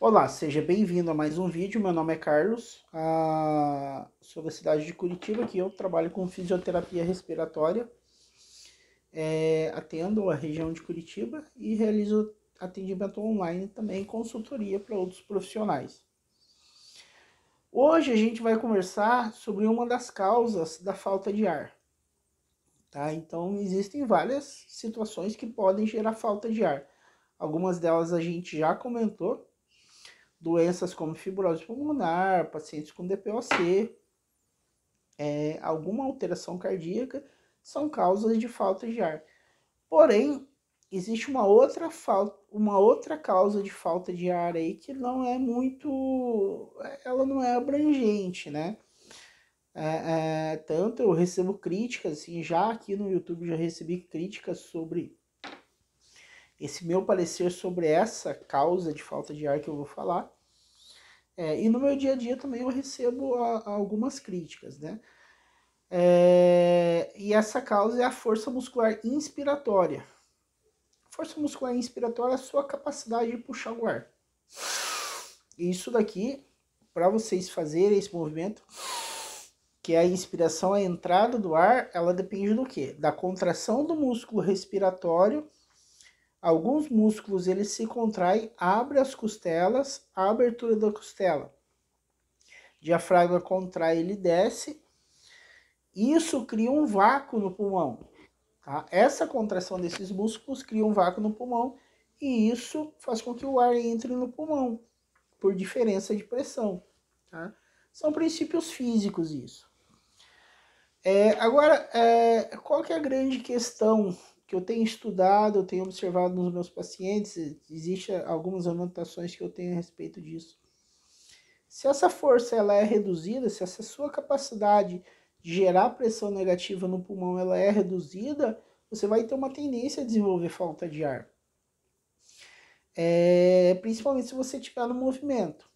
Olá, seja bem-vindo a mais um vídeo. Meu nome é Carlos, a... Ah, sou da cidade de Curitiba, que eu trabalho com fisioterapia respiratória, é... atendo a região de Curitiba e realizo atendimento online também, consultoria para outros profissionais. Hoje a gente vai conversar sobre uma das causas da falta de ar. Tá? Então existem várias situações que podem gerar falta de ar. Algumas delas a gente já comentou, doenças como fibrose pulmonar, pacientes com DPOC, é, alguma alteração cardíaca, são causas de falta de ar. Porém, existe uma outra, uma outra causa de falta de ar aí que não é muito. ela não é abrangente, né? É, é, tanto eu recebo críticas, assim, já aqui no YouTube já recebi críticas sobre esse meu parecer sobre essa causa de falta de ar que eu vou falar. É, e no meu dia a dia também eu recebo a, a algumas críticas, né? É, e essa causa é a força muscular inspiratória. Força muscular inspiratória é a sua capacidade de puxar o ar. E isso daqui, para vocês fazerem esse movimento, que é a inspiração, a entrada do ar, ela depende do que? Da contração do músculo respiratório alguns músculos eles se contraem, abre as costelas, a abertura da costela. Diafragma contrai, ele desce. Isso cria um vácuo no pulmão. Tá? Essa contração desses músculos cria um vácuo no pulmão e isso faz com que o ar entre no pulmão por diferença de pressão. Tá? São princípios físicos isso. É, agora, é, qual que é a grande questão que eu tenho estudado, eu tenho observado nos meus pacientes, existem algumas anotações que eu tenho a respeito disso. Se essa força ela é reduzida, se essa sua capacidade de gerar pressão negativa no pulmão ela é reduzida, você vai ter uma tendência a desenvolver falta de ar. É, principalmente se você estiver no movimento.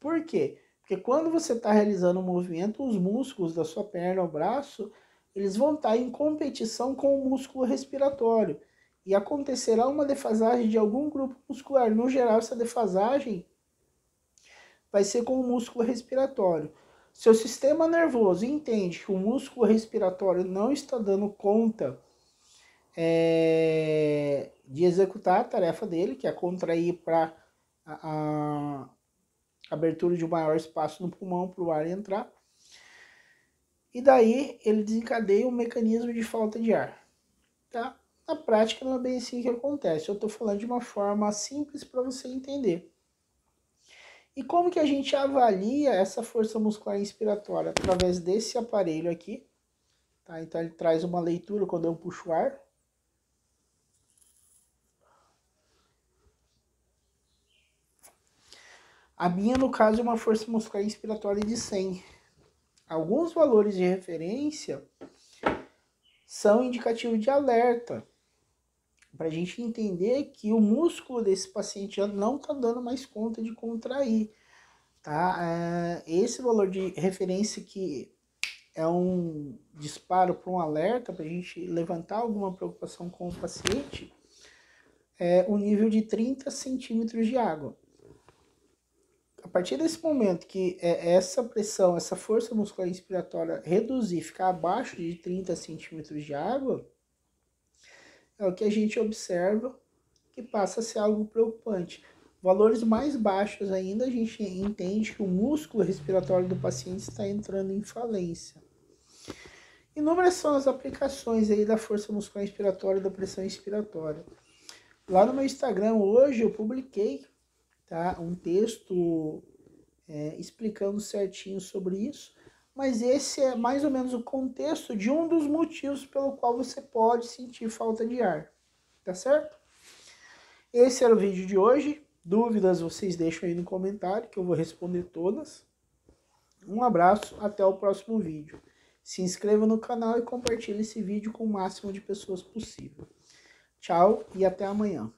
Por quê? Porque quando você está realizando um movimento, os músculos da sua perna o braço, eles vão estar em competição com o músculo respiratório e acontecerá uma defasagem de algum grupo muscular. No geral, essa defasagem vai ser com o músculo respiratório. Seu sistema nervoso entende que o músculo respiratório não está dando conta é, de executar a tarefa dele, que é contrair para a, a abertura de um maior espaço no pulmão para o ar entrar. E daí ele desencadeia um mecanismo de falta de ar. Tá? Na prática não é bem assim que acontece. Eu estou falando de uma forma simples para você entender. E como que a gente avalia essa força muscular inspiratória? Através desse aparelho aqui. Tá? Então ele traz uma leitura quando eu puxo o ar. A minha, no caso, é uma força muscular inspiratória de 100. Alguns valores de referência são indicativos de alerta, para a gente entender que o músculo desse paciente já não está dando mais conta de contrair. Tá? É, esse valor de referência que é um disparo para um alerta, para a gente levantar alguma preocupação com o paciente, é o nível de 30 centímetros de água partir desse momento que é essa pressão, essa força muscular inspiratória reduzir, ficar abaixo de 30 centímetros de água, é o que a gente observa que passa a ser algo preocupante. Valores mais baixos ainda, a gente entende que o músculo respiratório do paciente está entrando em falência. Inúmeras são as aplicações aí da força muscular inspiratória e da pressão inspiratória Lá no meu Instagram hoje eu publiquei tá? um texto é, explicando certinho sobre isso, mas esse é mais ou menos o contexto de um dos motivos pelo qual você pode sentir falta de ar, tá certo? Esse era o vídeo de hoje. Dúvidas vocês deixam aí no comentário que eu vou responder todas. Um abraço, até o próximo vídeo. Se inscreva no canal e compartilhe esse vídeo com o máximo de pessoas possível. Tchau e até amanhã.